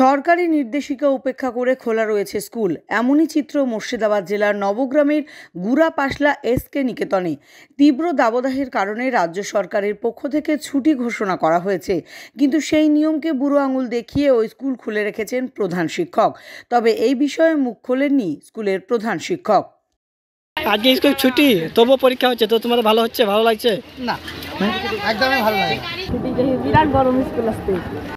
সরকারি নির্দেশিকা উপেক্ষা করে খোলা রয়েছে স্কুল এমনই চিত্র মুর্শিদাবাদ জেলার নবগ্রামের গুড়াপাশলা এসকে নিকেতনে তীব্র দাবদাহের কারণে রাজ্য সরকারের পক্ষ থেকে ছুটি ঘোষণা করা হয়েছে কিন্তু সেই নিয়মকে বুড়ো আঙুল দেখিয়ে ওই স্কুল খুলে রেখেছেন প্রধান শিক্ষক তবে এই বিষয়ে মুখ খোলেননি স্কুলের প্রধান শিক্ষক আজকে স্কুল ছুটি তবুও পরীক্ষা হচ্ছে তো তোমার ভালো হচ্ছে ভালো লাগছে না একদমই ভালো লাগে বিরাট গরম স্কুল আসতে